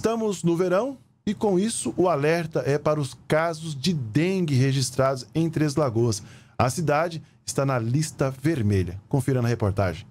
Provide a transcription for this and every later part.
Estamos no verão e, com isso, o alerta é para os casos de dengue registrados em Três Lagoas. A cidade está na lista vermelha. Confira na reportagem.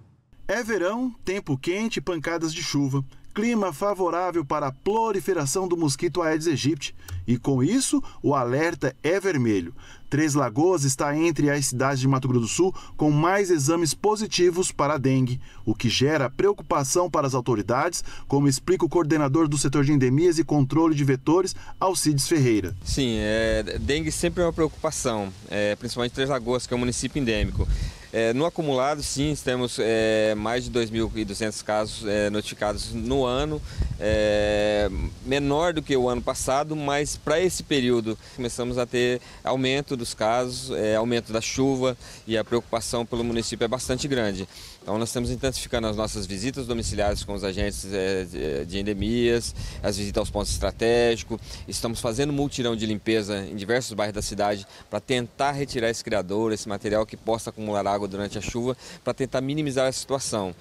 É verão, tempo quente e pancadas de chuva clima favorável para a proliferação do mosquito Aedes aegypti e, com isso, o alerta é vermelho. Três Lagoas está entre as cidades de Mato Grosso do Sul com mais exames positivos para a dengue, o que gera preocupação para as autoridades, como explica o coordenador do setor de endemias e controle de vetores, Alcides Ferreira. Sim, é, dengue sempre é uma preocupação, é, principalmente Três Lagoas, que é um município endêmico. É, no acumulado, sim, temos é, mais de 2.200 casos é, notificados no ano, é, menor do que o ano passado, mas para esse período começamos a ter aumento dos casos, é, aumento da chuva e a preocupação pelo município é bastante grande. Então nós estamos intensificando as nossas visitas domiciliares com os agentes é, de endemias, as visitas aos pontos estratégicos, estamos fazendo multirão de limpeza em diversos bairros da cidade para tentar retirar esse criador, esse material que possa acumular água água durante a chuva para tentar minimizar a situação.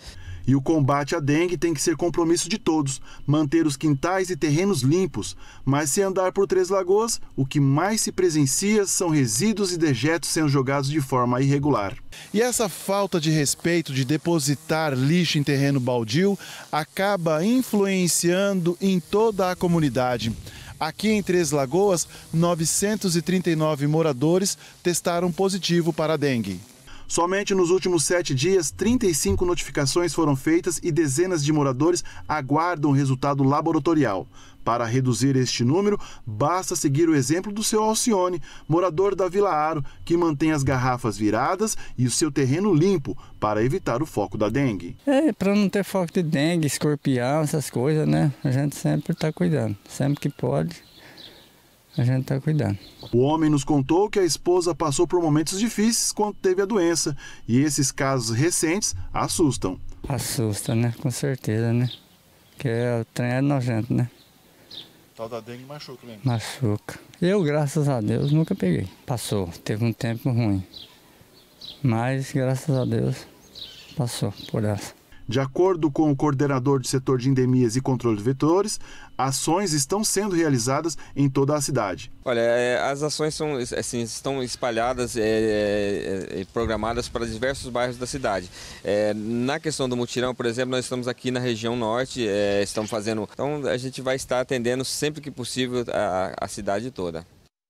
E o combate à dengue tem que ser compromisso de todos, manter os quintais e terrenos limpos. Mas se andar por Três Lagoas, o que mais se presencia são resíduos e dejetos sendo jogados de forma irregular. E essa falta de respeito de depositar lixo em terreno baldio acaba influenciando em toda a comunidade. Aqui em Três Lagoas, 939 moradores testaram positivo para a dengue. Somente nos últimos sete dias, 35 notificações foram feitas e dezenas de moradores aguardam o resultado laboratorial. Para reduzir este número, basta seguir o exemplo do seu Alcione, morador da Vila Aro, que mantém as garrafas viradas e o seu terreno limpo para evitar o foco da dengue. É, para não ter foco de dengue, escorpião, essas coisas, né? A gente sempre está cuidando, sempre que pode a gente está cuidando. O homem nos contou que a esposa passou por momentos difíceis quando teve a doença e esses casos recentes assustam. Assusta, né? Com certeza, né? Porque é, o trem é nojento, né? tal da dengue machuca né? Machuca. Eu, graças a Deus, nunca peguei. Passou, teve um tempo ruim. Mas, graças a Deus, passou por essa. De acordo com o coordenador do setor de endemias e controle de vetores, ações estão sendo realizadas em toda a cidade. Olha, é, as ações são, assim, estão espalhadas e é, é, é, programadas para diversos bairros da cidade. É, na questão do mutirão, por exemplo, nós estamos aqui na região norte, é, estamos fazendo. Então a gente vai estar atendendo sempre que possível a, a cidade toda.